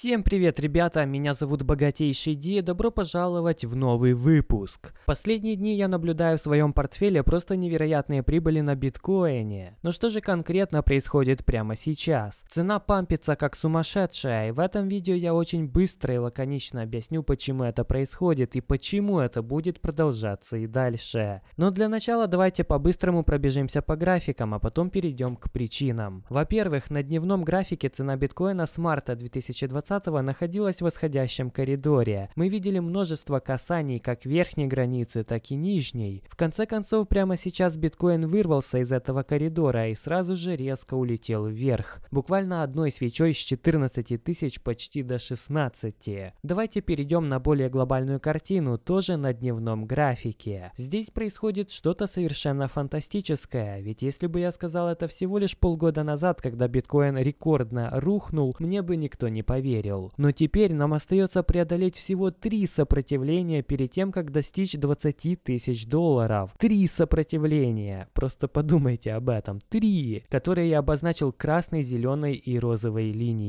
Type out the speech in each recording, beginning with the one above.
Всем привет, ребята! Меня зовут Богатейший Ди, добро пожаловать в новый выпуск. Последние дни я наблюдаю в своем портфеле просто невероятные прибыли на биткоине. Но что же конкретно происходит прямо сейчас? Цена пампится как сумасшедшая, и в этом видео я очень быстро и лаконично объясню, почему это происходит и почему это будет продолжаться и дальше. Но для начала давайте по-быстрому пробежимся по графикам, а потом перейдем к причинам. Во-первых, на дневном графике цена биткоина с марта 2020 20-го находилась в восходящем коридоре. Мы видели множество касаний как верхней границы, так и нижней. В конце концов, прямо сейчас биткоин вырвался из этого коридора и сразу же резко улетел вверх. Буквально одной свечой с 14 тысяч почти до 16. Давайте перейдем на более глобальную картину, тоже на дневном графике. Здесь происходит что-то совершенно фантастическое, ведь если бы я сказал это всего лишь полгода назад, когда биткоин рекордно рухнул, мне бы никто не поверил верил. Но теперь нам остается преодолеть всего три сопротивления перед тем, как достичь 20 тысяч долларов. Три сопротивления. Просто подумайте об этом. Три, которые я обозначил красной, зеленой и розовой линией.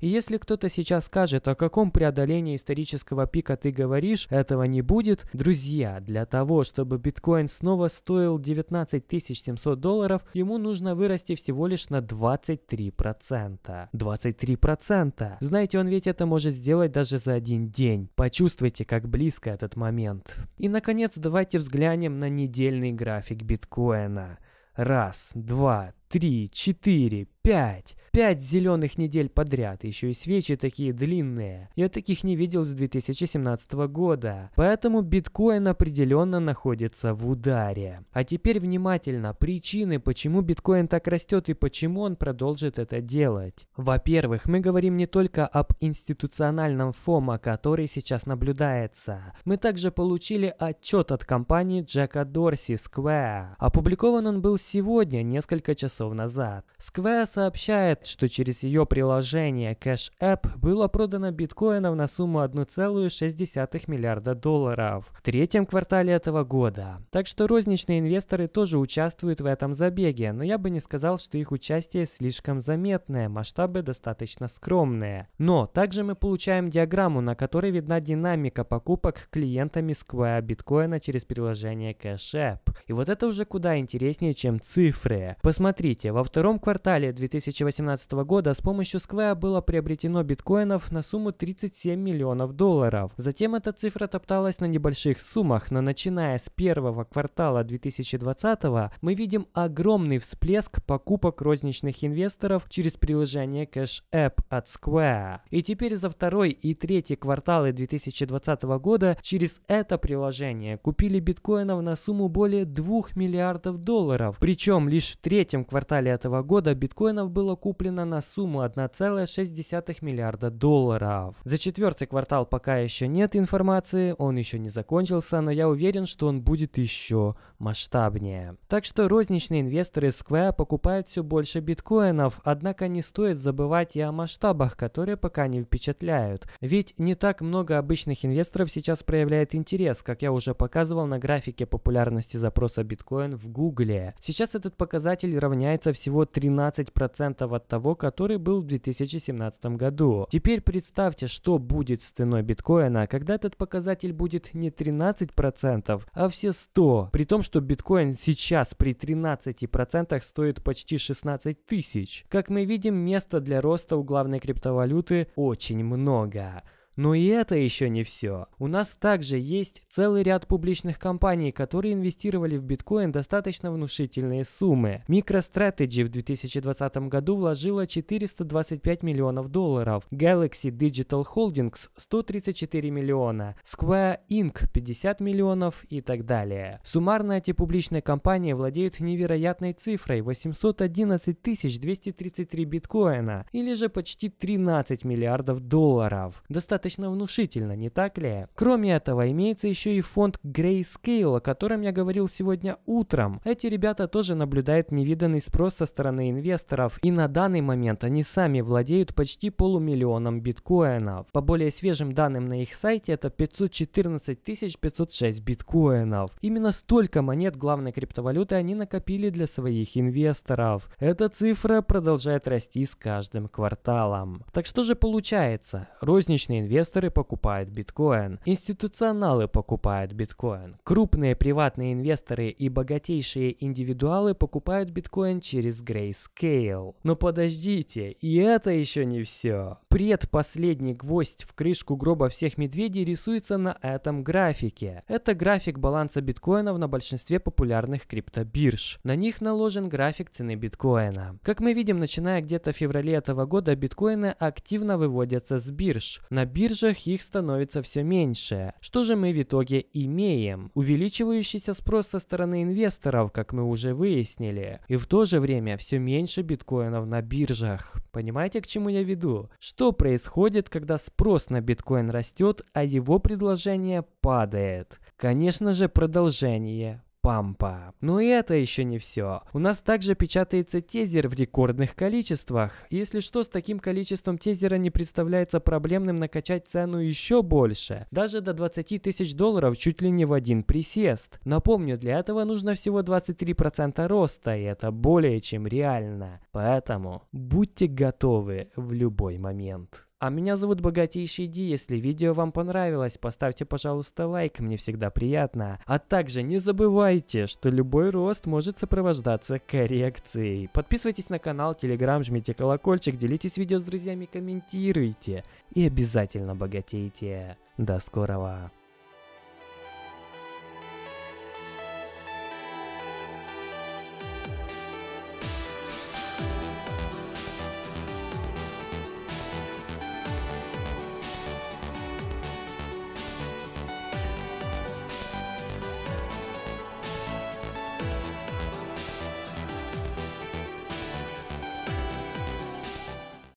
И если кто-то сейчас скажет, о каком преодолении исторического пика ты говоришь, этого не будет. Друзья, для того, чтобы биткоин снова стоил 19 700 долларов, ему нужно вырасти всего лишь на 23%. 23%! Знаете, он ведь это может сделать даже за один день. Почувствуйте, как близко этот момент. И, наконец, давайте взглянем на недельный график биткоина. Раз, два, три, четыре, пять. Пять зеленых недель подряд, еще и свечи такие длинные. Я таких не видел с 2017 года. Поэтому биткоин определенно находится в ударе. А теперь внимательно, причины, почему биткоин так растет и почему он продолжит это делать. Во-первых, мы говорим не только об институциональном фома, который сейчас наблюдается. Мы также получили отчет от компании Джека Дорси Square. Опубликован он был сегодня, несколько часов часов назад. Square сообщает, что через ее приложение Cash App было продано биткоинов на сумму 1,6 миллиарда долларов в третьем квартале этого года. Так что розничные инвесторы тоже участвуют в этом забеге, но я бы не сказал, что их участие слишком заметное, масштабы достаточно скромные. Но также мы получаем диаграмму, на которой видна динамика покупок клиентами Square биткоина через приложение Cash App. И вот это уже куда интереснее, чем цифры. Посмотри, Смотрите, во втором квартале 2018 года с помощью Square было приобретено биткоинов на сумму 37 миллионов долларов. Затем эта цифра топталась на небольших суммах, но начиная с первого квартала 2020 мы видим огромный всплеск покупок розничных инвесторов через приложение Cash App от Square. И теперь за второй и третий кварталы 2020 года через это приложение купили биткоинов на сумму более 2 миллиардов долларов. Причем лишь в третьем квартале квартале этого года биткоинов было куплено на сумму 1,6 миллиарда долларов. За четвертый квартал пока еще нет информации, он еще не закончился, но я уверен, что он будет еще масштабнее. Так что розничные инвесторы Square покупают все больше биткоинов, однако не стоит забывать и о масштабах, которые пока не впечатляют. Ведь не так много обычных инвесторов сейчас проявляет интерес, как я уже показывал на графике популярности запроса биткоин в Гугле. Сейчас этот показатель равняется сохраняется всего 13% от того, который был в 2017 году. Теперь представьте, что будет с ценой биткоина, когда этот показатель будет не 13%, а все 100. При том, что биткоин сейчас при 13% стоит почти 16 тысяч. Как мы видим, места для роста у главной криптовалюты очень много. Но и это еще не все. У нас также есть целый ряд публичных компаний, которые инвестировали в биткоин достаточно внушительные суммы. MicroStrategy в 2020 году вложила 425 миллионов долларов, Galaxy Digital Holdings 134 миллиона, Square Inc 50 миллионов и так далее. Суммарно эти публичные компании владеют невероятной цифрой 811 233 биткоина, или же почти 13 миллиардов долларов. Достаточно достаточно внушительно, не так ли? Кроме этого, имеется еще и фонд Grayscale, о котором я говорил сегодня утром. Эти ребята тоже наблюдают невиданный спрос со стороны инвесторов, и на данный момент они сами владеют почти полумиллионом биткоинов. По более свежим данным на их сайте, это 514 506 биткоинов. Именно столько монет главной криптовалюты они накопили для своих инвесторов. Эта цифра продолжает расти с каждым кварталом. Так что же получается? Розничные инвесторы Инвесторы покупают биткоин, институционалы покупают биткоин, крупные приватные инвесторы и богатейшие индивидуалы покупают биткоин через Grayscale. Но подождите, и это еще не все. Предпоследний гвоздь в крышку гроба всех медведей рисуется на этом графике. Это график баланса биткоинов на большинстве популярных криптобирж. На них наложен график цены биткоина. Как мы видим, начиная где-то в феврале этого года биткоины активно выводятся с бирж. На бирже биржах их становится все меньше. Что же мы в итоге имеем? Увеличивающийся спрос со стороны инвесторов, как мы уже выяснили, и в то же время все меньше биткоинов на биржах. Понимаете, к чему я веду? Что происходит, когда спрос на биткоин растет, а его предложение падает? Конечно же, продолжение. Пампа. Но и это еще не все. У нас также печатается тезер в рекордных количествах. Если что, с таким количеством тезера не представляется проблемным накачать цену еще больше. Даже до 20 тысяч долларов чуть ли не в один присест. Напомню, для этого нужно всего 23% роста, и это более чем реально. Поэтому будьте готовы в любой момент. А меня зовут Богатейший Ди. Если видео вам понравилось, поставьте, пожалуйста, лайк, мне всегда приятно. А также не забывайте, что любой рост может сопровождаться коррекцией. Подписывайтесь на канал, телеграм, жмите колокольчик, делитесь видео с друзьями, комментируйте. И обязательно богатейте. До скорого.